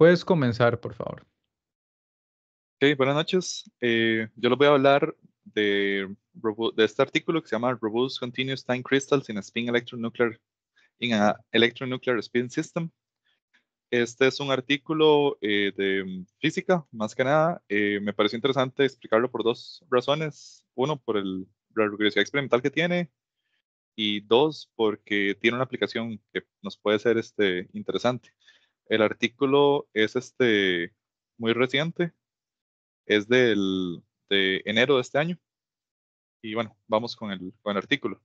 Puedes comenzar, por favor. buenas noches. Eh, yo les voy a hablar de, este artículo que se llama Robust Continuous Time Crystals in a Spin Electronuclear in a Spin System. Este es un artículo eh, de física, más que nada. Eh, me pareció interesante explicarlo por dos razones. Uno, por el, la rigurosidad experimental que tiene. Y dos, porque tiene una aplicación que nos puede ser este, interesante. El artículo es este muy reciente, es del, de enero de este año. Y bueno, vamos con el, con artículo.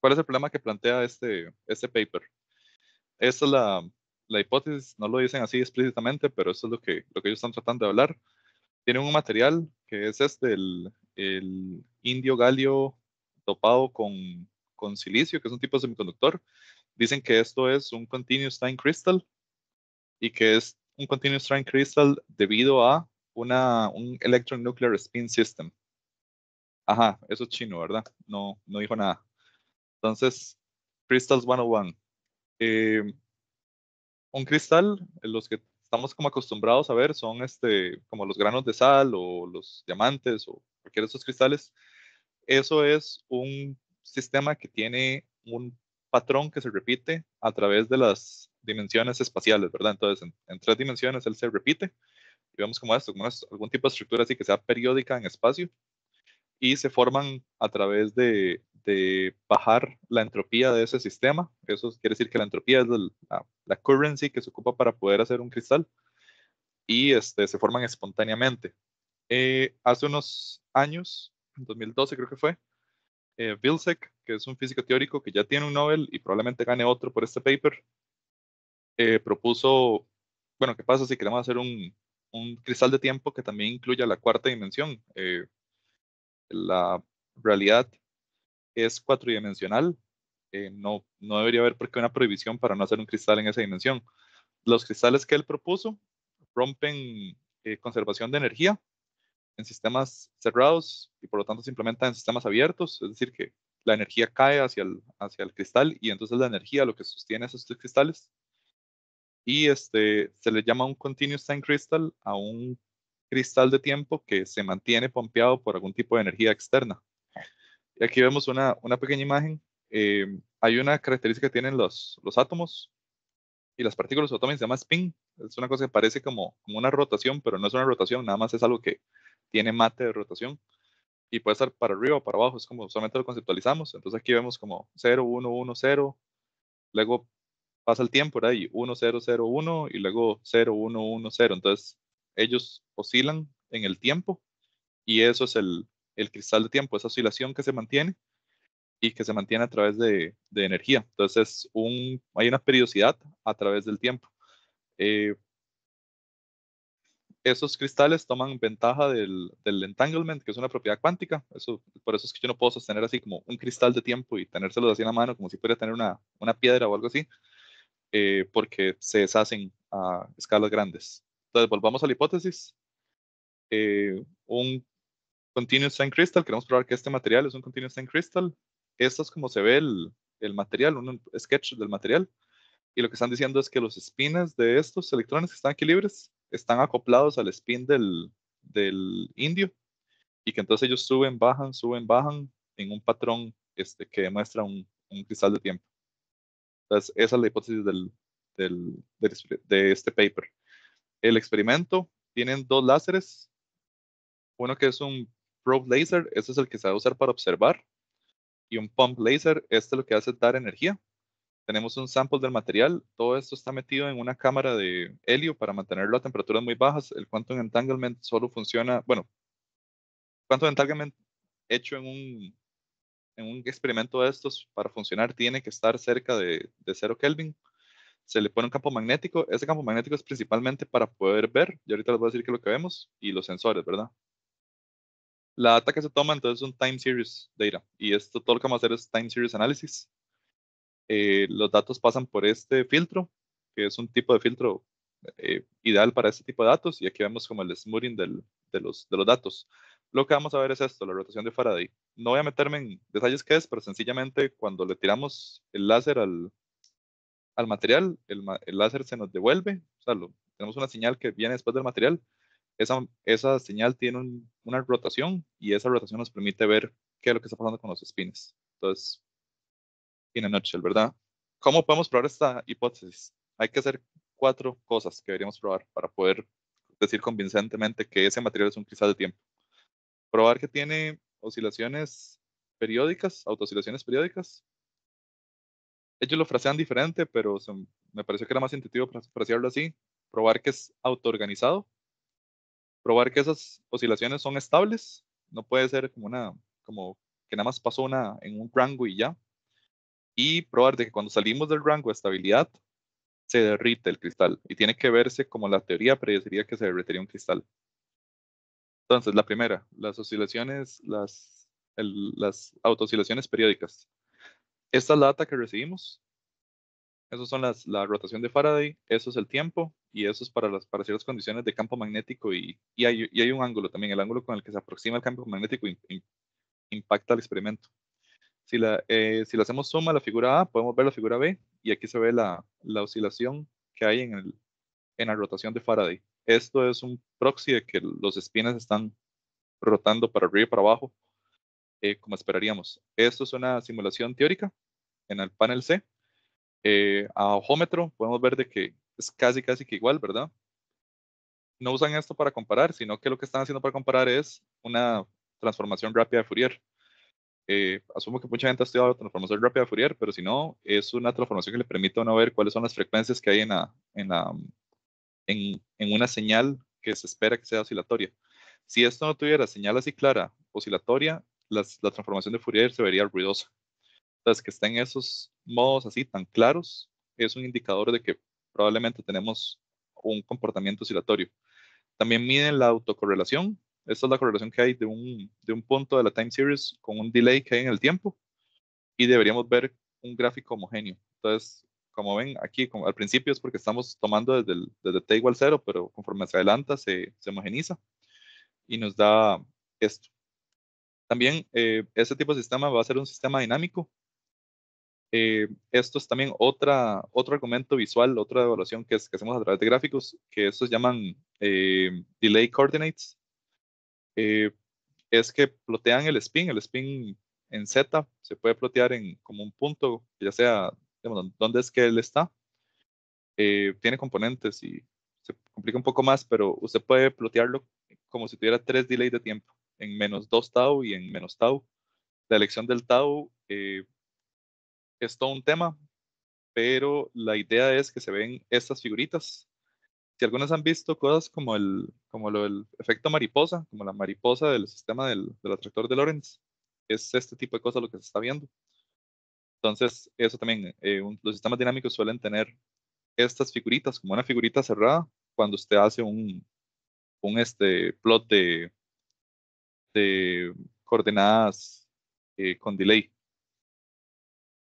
¿Cuál es el problema que plantea este, este paper? Esta es la, hipótesis, no lo dicen así explícitamente, pero eso es lo que, lo que ellos están tratando de hablar. Tienen un material que es este, el, indio galio topado con, con silicio, que es un tipo de semiconductor. Dicen que esto es un continuous time crystal, y que es un continuous strain crystal debido a una, un electron nuclear spin system. Ajá, eso es chino, ¿verdad? No, no dijo nada. Entonces, Crystals 101. Eh, un cristal, eh, los que estamos como acostumbrados a ver son este, como los granos de sal o los diamantes o cualquiera de esos cristales. Eso es un sistema que tiene un patrón que se repite a través de las dimensiones espaciales, ¿verdad? Entonces, en, tres dimensiones él se repite, y vemos como esto, como algún tipo de estructura así que sea periódica en espacio, y se forman a través de, bajar la entropía de ese sistema. Eso quiere decir que la entropía es la, currency que se ocupa para poder hacer un cristal, y este, se forman espontáneamente. Eh, hace unos años, en 2012 creo que fue, eh, que es un físico teórico que ya tiene un Nobel y probablemente gane otro por este paper, eh, propuso, bueno, ¿qué pasa si queremos hacer un, cristal de tiempo que también incluya la cuarta dimensión? Eh, la realidad es cuatro dimensional eh, no, no debería haber por qué una prohibición para no hacer un cristal en esa dimensión. Los cristales que él propuso rompen conservación de energía en sistemas cerrados y por lo tanto se implementan en sistemas abiertos, es decir, que la energía cae hacia el, hacia el cristal y entonces la energía lo que sostiene esos cristales y este, se le llama un continuous time crystal a un cristal de tiempo que se mantiene pompeado por algún tipo de energía externa. Y aquí vemos una, pequeña imagen. Em, hay una característica que tienen los, los átomos y las partículas átomos, se llama spin. Es una cosa que parece como, como una rotación, pero no es una rotación, nada más es algo que tiene mate de rotación. Y puede estar para arriba o para abajo, es como solamente lo conceptualizamos. Entonces aquí vemos como 0, 1, 1, 0. Luego pasa el tiempo, ¿verdad? Y 1, 0, 0, 1 y luego 0, 1, 1, 0. Entonces, ellos oscilan en el tiempo y eso es el, el cristal de tiempo, esa oscilación que se mantiene y que se mantiene a través de, de energía. Entonces, un, hay una periodicidad a través del tiempo. Eh, esos cristales toman ventaja del, del, entanglement, que es una propiedad cuántica. Eso, por eso es que yo no puedo sostener así como un cristal de tiempo y tenérselo así en la mano, como si pudiera tener una, una piedra o algo así, eh, porque se deshacen a escalas grandes. Entonces, volvamos a la hipótesis. Eh, un continuous time crystal, queremos probar que este material es un continuous time crystal. Esto es como se ve el, material, un sketch del material. Y lo que están diciendo es que los spins de estos electrones que están aquí libres están acoplados al spin del, del indio y que entonces ellos suben, bajan, suben, bajan en un patrón este, que demuestra un, un cristal de tiempo esa es la hipótesis del, de este paper. El experimento, tienen dos láseres, uno que es un probe laser, este es el que se va a usar para observar, y un pump laser, este es lo que hace dar energía. Tenemos un sample del material, todo esto está metido en una cámara de helio para mantenerlo a temperaturas muy bajas. El quantum entanglement solo funciona, bueno, quantum entanglement hecho en un en un experimento de estos, para funcionar, tiene que estar cerca de, cero 0 Kelvin. Se le pone un campo magnético. Ese campo magnético es principalmente para poder ver. Y ahorita les voy a decir que es lo que vemos y los sensores, ¿verdad? La data que se toma entonces es un time series data. Y esto todo lo que vamos a hacer es time series analysis eh, los datos pasan por este filtro, que es un tipo de filtro eh, ideal para este tipo de datos. Y aquí vemos como el smoothing de los datos lo que vamos a ver es esto, la rotación de Faraday. No voy a meterme en detalles qué es, pero sencillamente cuando le tiramos el láser al, al material, el, láser se nos devuelve, tenemos una señal que viene después del material, esa, esa señal tiene una rotación y esa rotación nos permite ver qué es lo que está pasando con los espines. Entonces, tiene noche, ¿verdad? ¿Cómo podemos probar esta hipótesis? Hay que hacer cuatro cosas que deberíamos probar para poder decir convincentemente que ese material es un cristal de tiempo probar que tiene oscilaciones periódicas, autooscilaciones periódicas. Ellos lo frasean diferente, pero me pareció que era más intuitivo frasearlo así. Probar que es autoorganizado. Probar que esas oscilaciones son estables. No puede ser como una, como que nada más pasó una en un rango y ya. Y probar de que cuando salimos del rango de estabilidad, se derrite el cristal. Y tiene que verse como la teoría predeciría que se derretiría un cristal. Entonces, la primera, las oscilaciones, las, las autooscilaciones periódicas. Esta es la data que recibimos. Esas son las, la rotación de Faraday, eso es el tiempo y eso es para, las, para ciertas condiciones de campo magnético y, y, hay, un ángulo también, el ángulo con el que se aproxima el campo magnético impacta el experimento. Si, la, eh, si le hacemos suma a la figura A, podemos ver la figura B y aquí se ve la, la oscilación que hay en, el, en la rotación de Faraday. Esto es un proxy de que los espinas están rotando para arriba y para abajo, eh, como esperaríamos. Esto es una simulación teórica en el panel C. Eh, a ojómetro podemos ver de que es casi, casi que igual, ¿verdad? No usan esto para comparar, sino que lo que están haciendo para comparar es una transformación rápida de Fourier. Eh, asumo que mucha gente ha estudiado transformación rápida de Fourier, pero si no, es una transformación que le permite a uno ver cuáles son las frecuencias que hay en la en, una señal que se espera que sea oscilatoria. Si esto no tuviera señal así clara, oscilatoria, la transformación de Fourier se vería ruidosa. Entonces, que estén esos modos así tan claros es un indicador de que probablemente tenemos un comportamiento oscilatorio. También miden la autocorrelación. Esta es la correlación que hay de un, de un punto de la time series con un delay que hay en el tiempo. Y deberíamos ver un gráfico homogéneo. Entonces, como ven aquí al principio es porque estamos tomando desde, desde t igual cero, pero conforme se adelanta se, se homogeniza y nos da esto. También eh, este tipo de sistema va a ser un sistema dinámico. Eh, esto es también otra, otro argumento visual, otra evaluación que, hacemos a través de gráficos, que estos llaman eh, delay coordinates. es que plotean el spin, el spin en Z se puede plotear en como un punto, ya sea dónde es que él está. Eh, tiene componentes y se complica un poco más, pero usted puede plotearlo como si tuviera tres delays de tiempo, en menos dos tau y en menos tau. La elección del tau eh, es todo un tema, pero la idea es que se ven estas figuritas. Si algunos han visto cosas como el, como lo, el efecto mariposa, como la mariposa del sistema del, del atractor de Lorentz, es este tipo de cosas lo que se está viendo. Entonces, eso también, eh, los sistemas dinámicos suelen tener estas figuritas como una figurita cerrada cuando usted hace un, este, plot de, de coordenadas eh, con delay.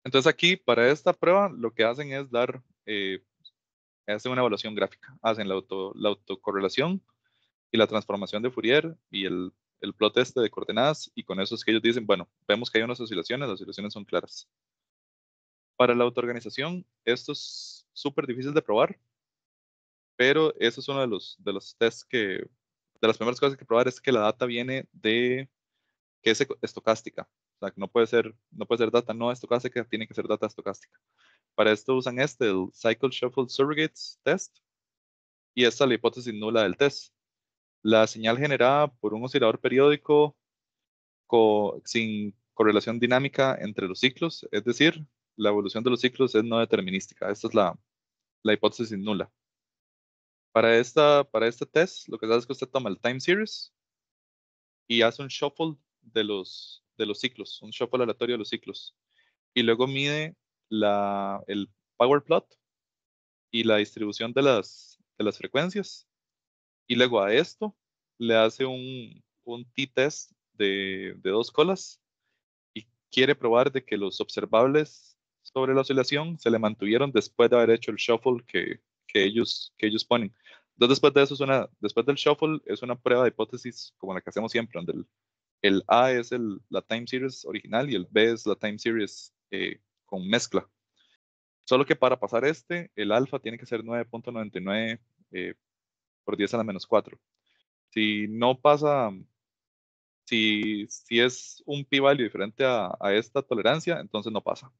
Entonces aquí, para esta prueba, lo que hacen es dar, eh, hacen una evaluación gráfica, hacen la, auto, la autocorrelación y la transformación de Fourier y el, el plot este de coordenadas, y con eso es que ellos dicen, bueno, vemos que hay unas oscilaciones, las oscilaciones son claras. Para la autoorganización, esto es súper difícil de probar, pero eso es uno de los, de los tests que, de las primeras cosas que probar es que la data viene de, que es estocástica. O sea, que no puede ser, no puede ser data no estocástica, tiene que ser data estocástica. Para esto usan este, el Cycle Shuffle Surrogates Test, y esta es la hipótesis nula del test. La señal generada por un oscilador periódico sin correlación dinámica entre los ciclos, es decir, la evolución de los ciclos es no determinística. Esta es la, la hipótesis nula. Para, esta, para este test, lo que hace es que usted toma el time series y hace un shuffle de los, de los ciclos, un shuffle aleatorio de los ciclos. Y luego mide la, el power plot y la distribución de las, de las frecuencias. Y luego a esto le hace un, un t-test de, de dos colas y quiere probar de que los observables sobre la oscilación se le mantuvieron después de haber hecho el shuffle que, ellos, que ellos ponen. Entonces, después de eso, después del shuffle, es una prueba de hipótesis como la que hacemos siempre, donde el, A es el, la time series original y el B es la time series eh, con mezcla. Solo que para pasar este, el alfa tiene que ser 9.99 eh, por 10 a la menos 4. Si no pasa, si, es un p-value diferente a, esta tolerancia, entonces no pasa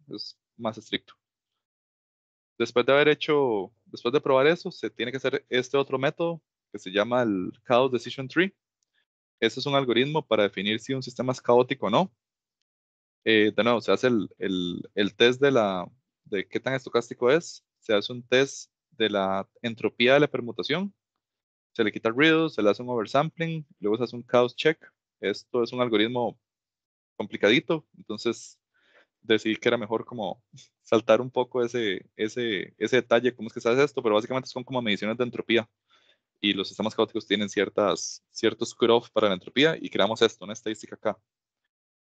más estricto. Después de haber hecho, después de probar eso, se tiene que hacer este otro método que se llama el Chaos Decision Tree. Este es un algoritmo para definir si un sistema es caótico o no. Eh, de nuevo, se hace el, test de, la, de qué tan estocástico es, se hace un test de la entropía de la permutación, se le quita el ruido, se le hace un oversampling, luego se hace un chaos check. Esto es un algoritmo complicadito, entonces decidí que era mejor como saltar un poco ese, ese, ese detalle, cómo es que se hace esto, pero básicamente son como mediciones de entropía y los sistemas caóticos tienen ciertas, ciertos cutoff para la entropía y creamos esto, una estadística acá.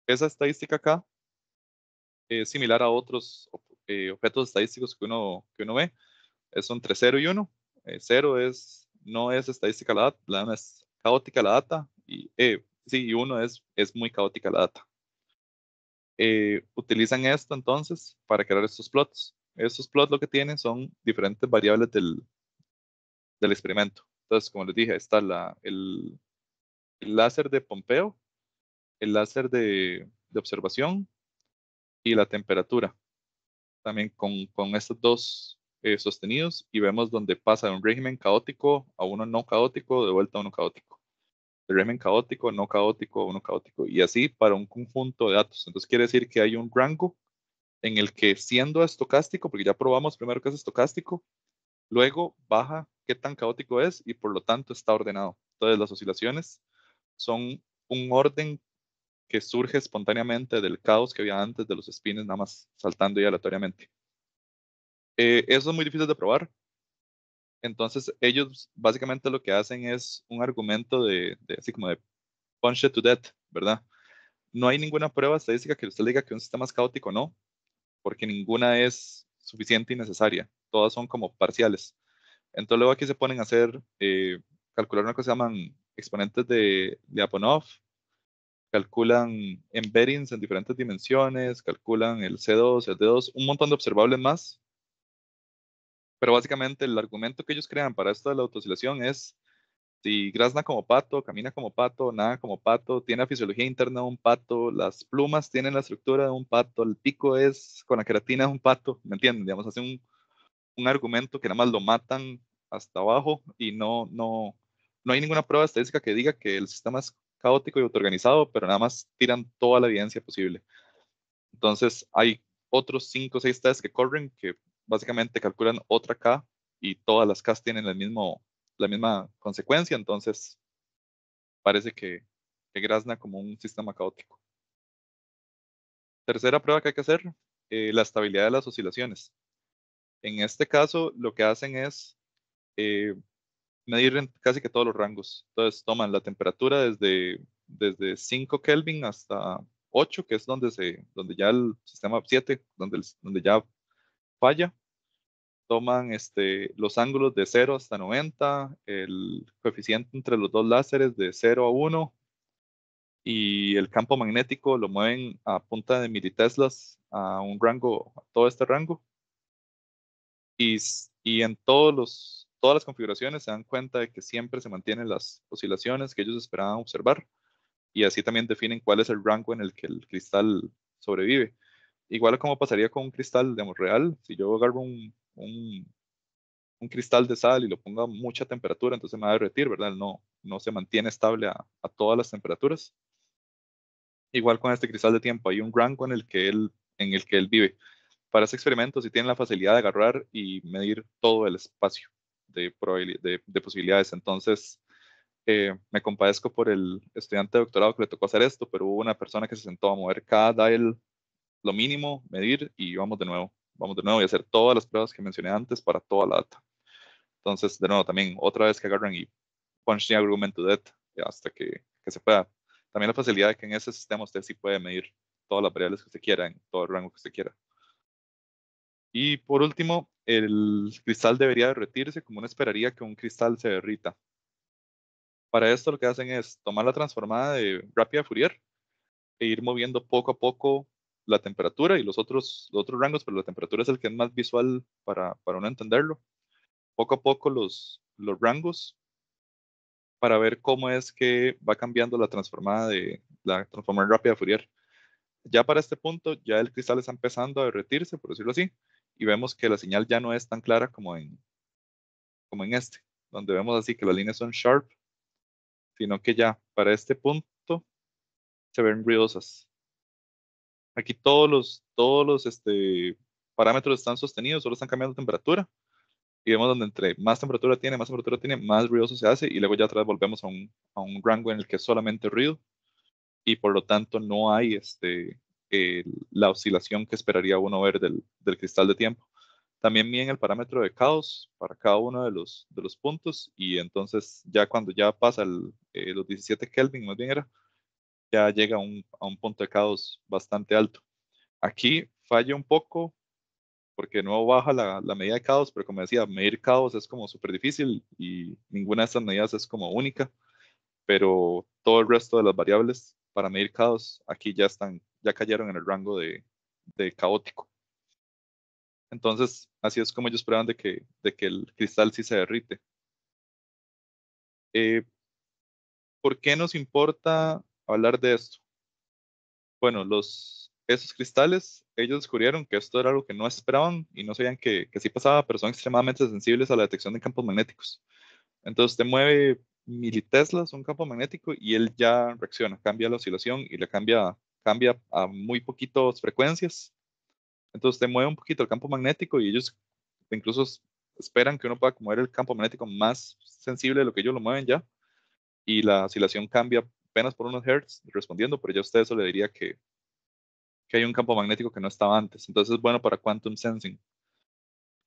Esa estadística acá es similar a otros eh, objetos estadísticos que uno, que uno ve, es entre 0 y 1. 0 eh, es, no es estadística la data, la es caótica la data y, eh, sí, y 1 es, es muy caótica la data. Eh, utilizan esto entonces para crear estos plots. Estos plots lo que tienen son diferentes variables del, experimento. Entonces, como les dije, está el, láser de pompeo, el láser de, observación y la temperatura. También con, estos dos eh, sostenidos y vemos donde pasa de un régimen caótico a uno no caótico, de vuelta a uno caótico el régimen caótico, no caótico, no caótico, y así para un conjunto de datos. Entonces quiere decir que hay un rango en el que siendo estocástico, porque ya probamos primero que es estocástico, luego baja qué tan caótico es y por lo tanto está ordenado. Entonces las oscilaciones son un orden que surge espontáneamente del caos que había antes de los spins, nada más saltando y aleatoriamente. Eh, eso es muy difícil de probar, entonces, ellos básicamente lo que hacen es un argumento de, así como de punch it to death, ¿verdad? No hay ninguna prueba estadística que usted diga que un sistema es caótico o no, porque ninguna es suficiente y necesaria. Todas son como parciales. Entonces, luego aquí se ponen a hacer, eh, calcular lo que se llaman exponentes de, Lyapunov. calculan embeddings en diferentes dimensiones, calculan el C2, el D2, un montón de observables más pero básicamente el argumento que ellos crean para esto de la autosilación es, si grazna como pato, camina como pato, nada como pato, tiene la fisiología interna de un pato, las plumas tienen la estructura de un pato, el pico es con la queratina de un pato, ¿me entienden? Digamos, hacen un, un, argumento que nada más lo matan hasta abajo y no, no, no hay ninguna prueba estadística que diga que el sistema es caótico y autoorganizado, pero nada más tiran toda la evidencia posible. Entonces, hay otros cinco o 6 tests que corren que básicamente calculan otra K y todas las K tienen la misma consecuencia, entonces parece que, que grazna como un sistema caótico. Tercera prueba que hay que hacer, eh, la estabilidad de las oscilaciones. En este caso, lo que hacen es eh, medir casi que todos los rangos. Entonces, toman la temperatura desde, desde 5 Kelvin hasta 8, que es donde, se, donde ya el sistema 7, donde, donde ya falla, toman este, los ángulos de 0 hasta 90, el coeficiente entre los dos láseres de 0 a 1 y el campo magnético lo mueven a punta de militeslas a un rango, a todo este rango. Y, y en todos los, todas las configuraciones se dan cuenta de que siempre se mantienen las oscilaciones que ellos esperaban observar y así también definen cuál es el rango en el que el cristal sobrevive igual como pasaría con un cristal de real, si yo agarro un, un, cristal de sal y lo pongo a mucha temperatura, entonces me va a derretir, ¿verdad? No, no se mantiene estable a, todas las temperaturas. Igual con este cristal de tiempo, hay un rango en el que él, en el que él vive. Para ese experimento, si tiene la facilidad de agarrar y medir todo el espacio de, posibilidades. Entonces, eh, me compadezco por el estudiante de doctorado que le tocó hacer esto, pero hubo una persona que se sentó a mover cada dial lo mínimo, medir y vamos de nuevo. Vamos de nuevo y hacer todas las pruebas que mencioné antes para toda la data. Entonces, de nuevo, también otra vez que agarran y punch the argument to that hasta que, se pueda. También la facilidad de que en ese sistema usted sí puede medir todas las variables que usted quiera, en todo el rango que usted quiera. Y por último, el cristal debería derretirse como uno esperaría que un cristal se derrita. Para esto lo que hacen es tomar la transformada de rápida Fourier e ir moviendo poco a poco la temperatura y los otros, otros rangos, pero la temperatura es el que es más visual para, para uno entenderlo. Poco a poco los, los rangos para ver cómo es que va cambiando la transformada de la transformada rápida de Fourier. Ya para este punto, ya el cristal está empezando a derretirse, por decirlo así, y vemos que la señal ya no es tan clara como en, como en este, donde vemos así que las líneas son sharp, sino que ya para este punto se ven ruidosas. Aquí todos los, todos los este, parámetros están sostenidos, solo están cambiando temperatura. Y vemos donde entre más temperatura tiene, más temperatura tiene, más ruidoso se hace. Y luego ya atrás volvemos a un, rango en el que es solamente ruido. Y por lo tanto no hay este, eh, la oscilación que esperaría uno ver del, cristal de tiempo. También miden el parámetro de caos para cada uno de los, de los puntos y entonces ya cuando ya pasa eh, los 17 Kelvin, más bien era, ya llega a un, a punto de caos bastante alto. Aquí falla un poco porque no baja la, la, medida de caos, pero como decía, medir caos es como súper difícil y ninguna de estas medidas es como única, pero todo el resto de las variables para medir caos aquí ya están, ya cayeron en el rango de, caótico. Entonces, así es como ellos prueban de que, de que el cristal sí se derrite. Eh, ¿Por qué nos importa hablar de esto. Bueno, los, esos cristales, ellos descubrieron que esto era algo que no esperaban y no sabían que, que sí pasaba, pero son extremadamente sensibles a la detección de campos magnéticos. Entonces te mueve militeslas un campo magnético y él ya reacciona, cambia la oscilación y le cambia, cambia a muy poquitos frecuencias. Entonces te mueve un poquito el campo magnético y ellos incluso esperan que uno pueda mover el campo magnético más sensible de lo que ellos lo mueven ya y la oscilación cambia apenas por unos hertz respondiendo, pero a usted eso le diría que, que hay un campo magnético que no estaba antes. Entonces es bueno para quantum sensing,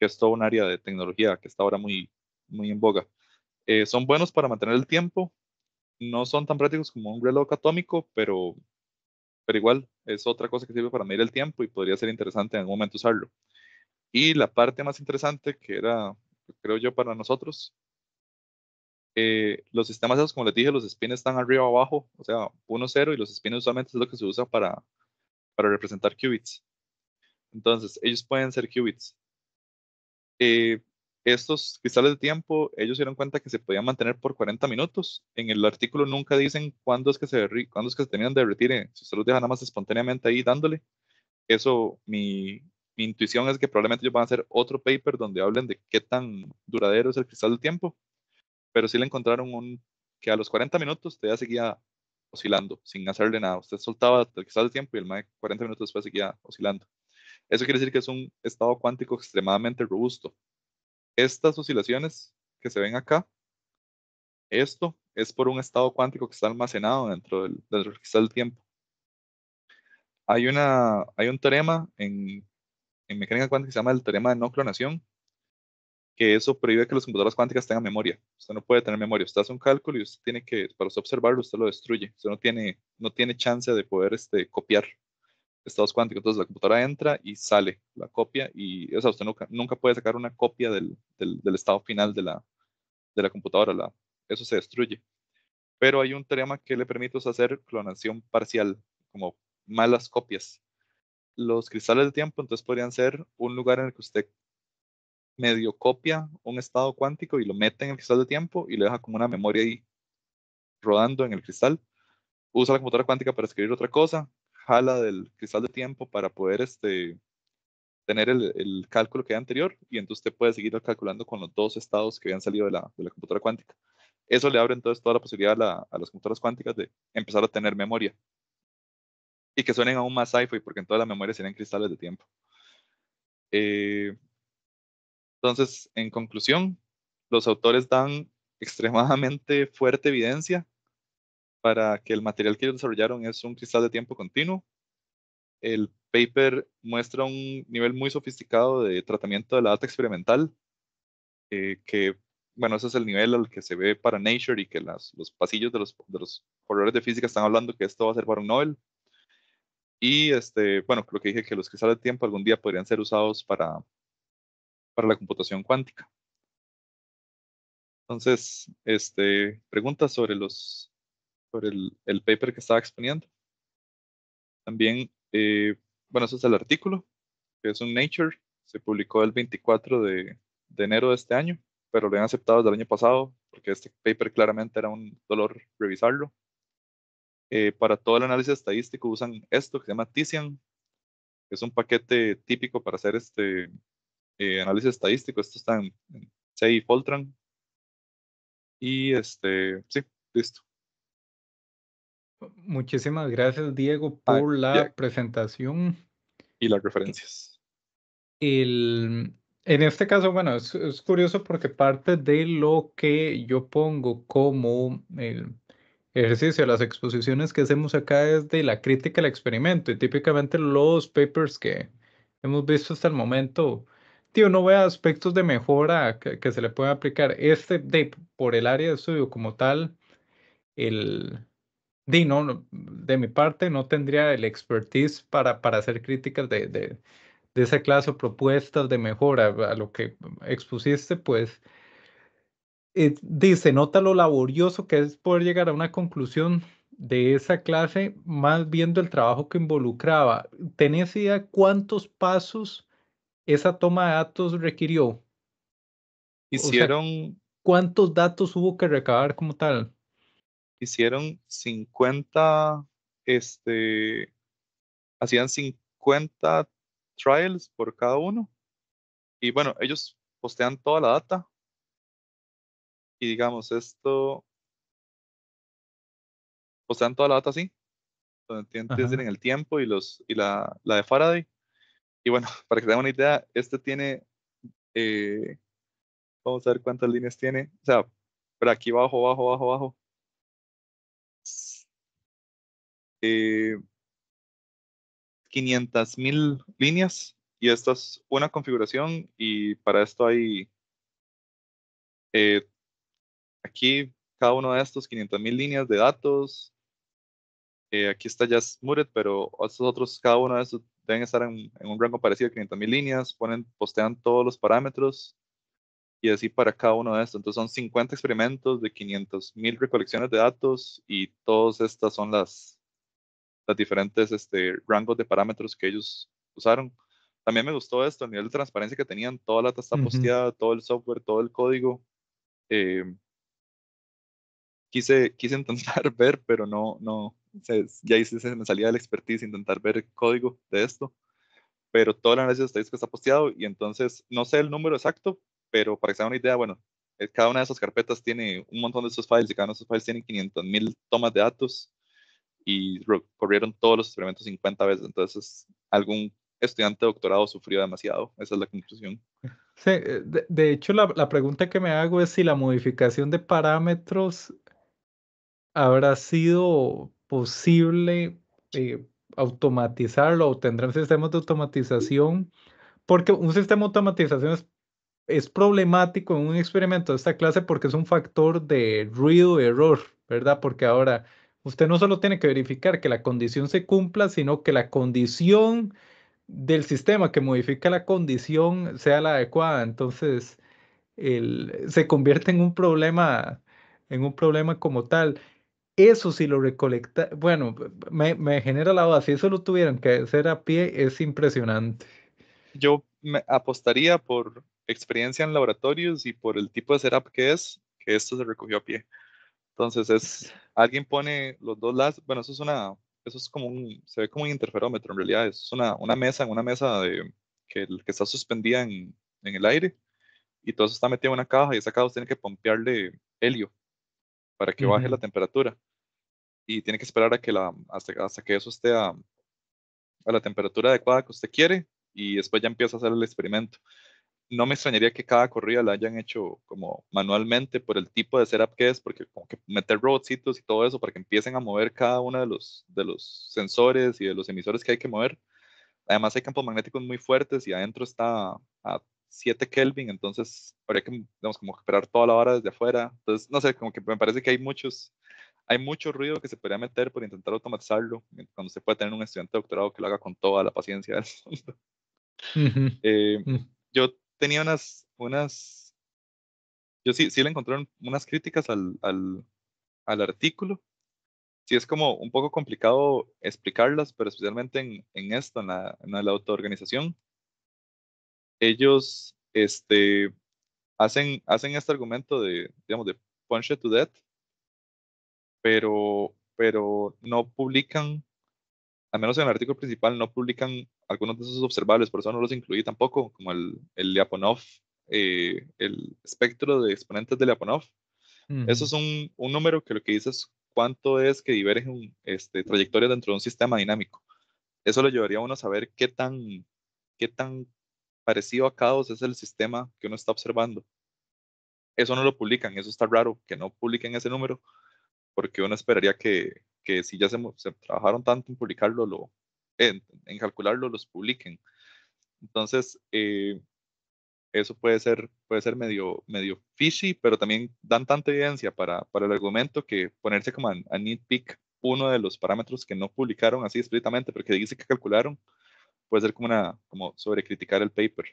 que es todo un área de tecnología que está ahora muy, muy en boga. Eh, son buenos para mantener el tiempo, no son tan prácticos como un reloj atómico, pero, pero igual es otra cosa que sirve para medir el tiempo y podría ser interesante en algún momento usarlo. Y la parte más interesante que era, creo yo, para nosotros, eh, los sistemas esos, como les dije, los spins están arriba o abajo, o sea, 1-0 y los spins usualmente es lo que se usa para, para representar qubits. Entonces, ellos pueden ser qubits. Eh, estos cristales de tiempo, ellos dieron cuenta que se podían mantener por 40 minutos. En el artículo nunca dicen cuándo es que se, cuándo es que se tenían de derretir. Eh, si usted los deja nada más espontáneamente ahí dándole, eso, mi, mi intuición es que probablemente ellos van a hacer otro paper donde hablen de qué tan duradero es el cristal de tiempo pero sí le encontraron un que a los 40 minutos usted ya seguía oscilando, sin hacerle nada. Usted soltaba el cristal del tiempo y el MAE 40 minutos después seguía oscilando. Eso quiere decir que es un estado cuántico extremadamente robusto. Estas oscilaciones que se ven acá, esto es por un estado cuántico que está almacenado dentro del, del cristal del tiempo. Hay, una, hay un teorema en, en mecánica cuántica que se llama el teorema de no clonación, que eso prohíbe que las computadoras cuánticas tengan memoria. Usted no puede tener memoria. Usted hace un cálculo y usted tiene que, para observarlo, usted lo destruye. Usted no tiene, no tiene chance de poder este, copiar estados cuánticos. Entonces la computadora entra y sale la copia y, o sea, usted nunca, nunca puede sacar una copia del, del, estado final de la, de la computadora. La, eso se destruye. Pero hay un teorema que le permite hacer clonación parcial, como malas copias. Los cristales del tiempo entonces podrían ser un lugar en el que usted medio copia un estado cuántico y lo mete en el cristal de tiempo y lo deja como una memoria ahí rodando en el cristal. Usa la computadora cuántica para escribir otra cosa, jala del cristal de tiempo para poder este, tener el, cálculo que era anterior y entonces usted puede seguir calculando con los dos estados que habían salido de la, computadora cuántica. Eso le abre entonces toda la posibilidad a, las computadoras cuánticas de empezar a tener memoria y que suenen aún más sci-fi porque en toda la memoria serían cristales de tiempo. Eh, entonces, en conclusión, los autores dan extremadamente fuerte evidencia para que el material que ellos desarrollaron es un cristal de tiempo continuo. El paper muestra un nivel muy sofisticado de tratamiento de la data experimental, eh, que, bueno, ese es el nivel al que se ve para Nature y que los pasillos de los, colores de física están hablando que esto va a ser para un Nobel. Y, este, bueno, creo que dije que los cristales de tiempo algún día podrían ser usados para para la computación cuántica. Entonces, este, preguntas sobre los sobre el, el paper que estaba exponiendo. También, eh, bueno, ese es el artículo, que es un Nature, se publicó el 24 de, enero de este año, pero lo han aceptado desde el año pasado, porque este paper claramente era un dolor revisarlo. Eh, para todo el análisis estadístico usan esto que se llama Tizian, que es un paquete típico para hacer este, eh, análisis estadístico, esto está en, en y Foltran. Y este, sí, listo. Muchísimas gracias, Diego, ah, por la presentación. Y las referencias. El, en este caso, bueno, es, es, curioso porque parte de lo que yo pongo como el eh, ejercicio, las exposiciones que hacemos acá es de la crítica al experimento y típicamente los papers que hemos visto hasta el momento tío, no veo aspectos de mejora que, se le pueden aplicar. Este, por el área de estudio como tal, el, de, no, de mi parte no tendría el expertise para, para hacer críticas de, esa clase o propuestas de mejora a lo que expusiste, pues eh, dice, nota lo laborioso que es poder llegar a una conclusión de esa clase, más viendo el trabajo que involucraba. ¿Tenés idea cuántos pasos esa toma de datos requirió? Hicieron... ¿Cuántos datos hubo que recabar como tal? Hicieron 50, este, hacían 50 trials por cada uno. Y bueno, ellos postean toda la data. Y digamos, esto, postean toda la data así, donde el tiempo y, los, y la, la de Faraday y bueno, para que tengan una idea, este tiene, eh, vamos a ver cuántas líneas tiene. O sea, por aquí abajo abajo abajo abajo Eh, líneas y esta es una configuración y para esto hay eh, aquí cada uno de estos 500.000 líneas de datos. Eh, aquí está ya pero estos otros, cada uno de estos deben estar en, un rango parecido, a mil líneas, ponen, postean todos los parámetros y así para cada uno de estos. Entonces son 50 experimentos de 500 mil recolecciones de datos y todas estas son las, las diferentes este, rangos de parámetros que ellos usaron. También me gustó esto, el nivel de transparencia que tenían, toda la tasa posteada, todo el software, todo el código. Eh, quise, quise intentar ver, pero no, no, ya hice se me salía la expertise intentar ver el código de esto, pero todo el análisis que está posteado y entonces no sé el número exacto, pero para que se hagan una idea, bueno, eh, cada una de esas carpetas tiene un montón de esos files y cada uno de esos files tiene 500.000 tomas de datos y corrieron todos los experimentos 50 veces, entonces algún estudiante doctorado sufrió demasiado, esa es la conclusión. Sí, eh, de, hecho la pregunta que me hago es si la modificación de parámetros habrá sido posible eh, automatizarlo o tendrán sistemas de automatización, porque un sistema de automatización es, problemático en un experimento de esta clase porque es un factor de ruido, error, ¿verdad? Porque ahora usted no solo tiene que verificar que la condición se cumpla, sino que la condición del sistema que modifica la condición sea la adecuada. Entonces, el, se convierte en un problema, en un problema como tal. Eso si lo recolecta, bueno, me, me genera la duda, si eso lo tuvieran que hacer a pie es impresionante. Yo apostaría por experiencia en laboratorios y por el tipo de setup que es, que esto se recogió a pie. Entonces es, alguien pone los dos lados, bueno, eso es una, eso es como un, se ve como un interferómetro en realidad, es una, una mesa, una mesa de, que, que está suspendida en, en el aire y todo eso está metido en una caja y esa caja tiene que pompearle helio para que baje la temperatura y tiene que esperar a que la, hasta, que eso esté a, la temperatura adecuada que usted quiere y después ya empieza a hacer el experimento. No me extrañaría que cada corrida la hayan hecho como manualmente por el tipo de setup que es, porque como que meter robotcitos y todo eso para que empiecen a mover cada uno de los, de los sensores y de los emisores que hay que mover. Además hay campos magnéticos muy fuertes y adentro está a 7 Kelvin, entonces habría que, como esperar toda la hora desde afuera. Entonces, no sé, como que me parece que hay muchos, hay mucho ruido que se podría meter por intentar automatizarlo, eh, cuando se puede tener un estudiante doctorado que lo haga con toda la paciencia del eh, mm. Yo tenía unas, unas, yo sí, sí le encontré unas críticas al, al, al artículo. Sí es como un poco complicado explicarlas, pero especialmente en, en esto, en la, en la autoorganización. Ellos este, hacen, hacen este argumento de, digamos, de punch it to death, pero, pero no publican, al menos en el artículo principal, no publican algunos de esos observables, por eso no los incluí tampoco, como el, el Lyapunov, eh, el espectro de exponentes de Lyapunov. Eso es un, un, número que lo que dice es cuánto es que divergen este, trayectorias dentro de un sistema dinámico. Eso le llevaría a uno a saber qué tan, qué tan parecido a caos es el sistema que uno está observando. Eso no lo publican, eso está raro, que no publiquen ese número, porque uno esperaría que, que si ya se, trabajaron tanto en publicarlo, lo, en, calcularlo, los publiquen. Entonces, eh, eso puede ser, puede ser medio, medio fishy, pero también dan tanta evidencia para, para el argumento que ponerse como a, nitpick uno de los parámetros que no publicaron así explícitamente, pero que dice que calcularon, puede ser como, una, como sobrecriticar el paper.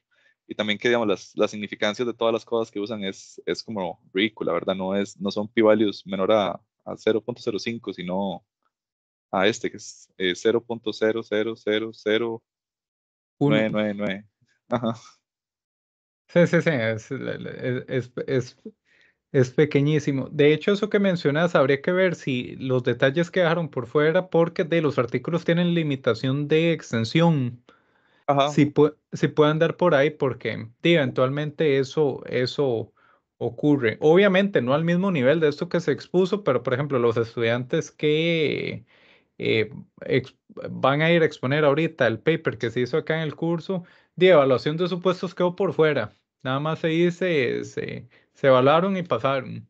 Y también que, digamos, las, las significancias de todas las cosas que usan es, es como ridícula, ¿verdad? No, es, no son p-values menor a, a 0.05, sino a este que es eh, Ajá. Sí, sí, sí, es, es, es, es, pequeñísimo. De hecho, eso que mencionas, habría que ver si los detalles quedaron por fuera, porque de los artículos tienen limitación de extensión. Ajá. Si, pu si por ahí, porque eventualmente eso, eso ocurre. Obviamente no al mismo nivel de esto que se expuso, pero por ejemplo los estudiantes que eh, van a ir a exponer ahorita el paper que se hizo acá en el curso de evaluación de supuestos quedó por fuera. Nada más se dice, se, se evaluaron y pasaron.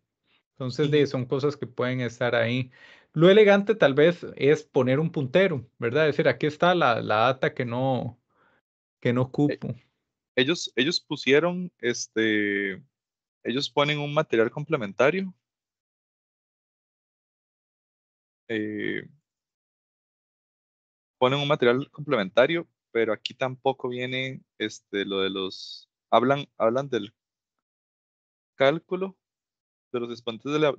Entonces son cosas que pueden estar ahí. Lo elegante tal vez es poner un puntero, ¿verdad? Es decir, aquí está la, data que no, que no eh, ocupo. Ellos, ellos pusieron este, ellos ponen un material complementario. Eh, ponen un material complementario, pero aquí tampoco viene este, lo de los... Hablan, hablan del cálculo de los exponentes de, la,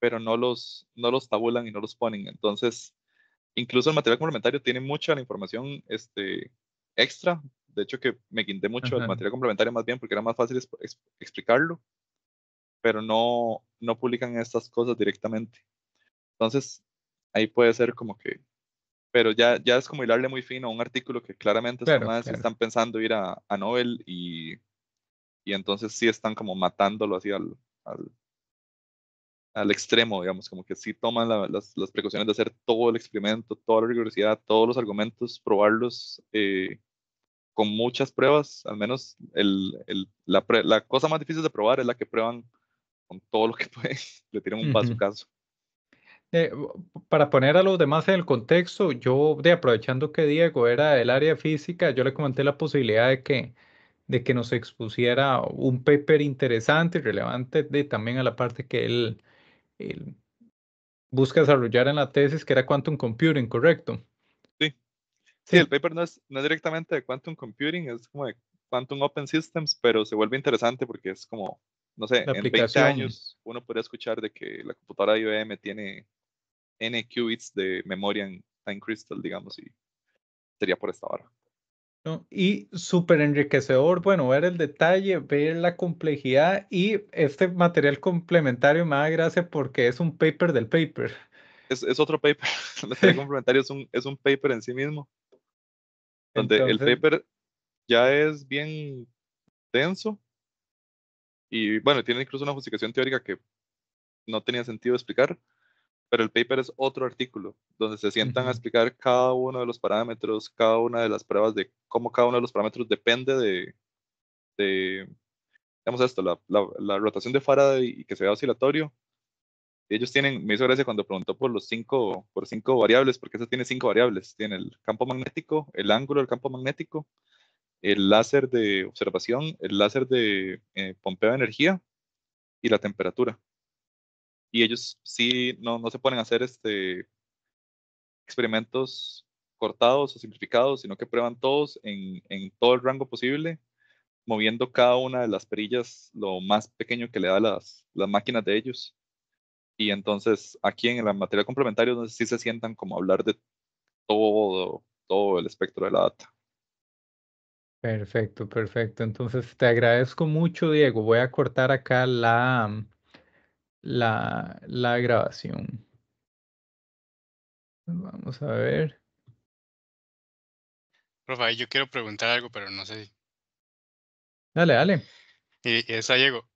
pero no los, no los tabulan y no los ponen. Entonces, incluso el material complementario tiene mucha la información este, extra de hecho, que me guindé mucho el material complementario más bien porque era más fácil explicarlo, pero no, no publican estas cosas directamente. Entonces, ahí puede ser como que, pero ya, ya es como hilarle muy fino a un artículo que claramente están pensando ir a, a Nobel y, y entonces sí están como matándolo así al, al, al extremo, digamos, como que sí toman las, las, precauciones de hacer todo el experimento, toda la rigurosidad, todos los argumentos, probarlos. Eh, con muchas pruebas, al menos la, cosa más difícil de probar es la que prueban con todo lo que pueden, le tiran un paso caso. Eh, para poner a los demás en el contexto, yo de aprovechando que Diego era del área física, yo le comenté la posibilidad de que, nos expusiera un paper interesante y relevante de, también a la parte que él, él busca desarrollar en la tesis, que era quantum computing, ¿correcto? Sí, el paper no es, no directamente de quantum computing, es como de quantum open systems, pero se vuelve interesante porque es como, no sé, en 20 años uno podría escuchar de que la computadora IBM tiene n qubits de memoria en time crystal, digamos, y sería por esta hora. No, y súper enriquecedor, bueno, ver el detalle, ver la complejidad y este material complementario me da gracia porque es un paper del paper. Es, otro paper, el material complementario es un, es un paper en sí mismo donde el paper ya es bien denso y bueno, tiene incluso una justificación teórica que no tenía sentido explicar, pero el paper es otro artículo donde se sientan a explicar cada uno de los parámetros, cada una de las pruebas de cómo cada uno de los parámetros depende de, de digamos esto, la, rotación de Faraday y que se vea oscilatorio, ellos tienen, me hizo gracia cuando preguntó por los cinco, por cinco variables, porque eso tiene cinco variables. Tiene el campo magnético, el ángulo del campo magnético, el láser de observación, el láser de eh, pompeo de energía y la temperatura. Y ellos sí no, no se pueden hacer este, experimentos cortados o simplificados, sino que prueban todos en, en todo el rango posible, moviendo cada una de las perillas lo más pequeño que le da las, las máquinas de ellos y entonces aquí en la materia complementaria sí se sientan como hablar de todo, todo el espectro de la data. Perfecto, perfecto. Entonces te agradezco mucho, Diego. Voy a cortar acá la, la, la grabación. Vamos a ver. Profe, yo quiero preguntar algo, pero no sé. Dale, dale. Y esa, Diego,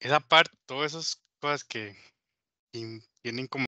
esa parte, todas esas cosas que, tienen como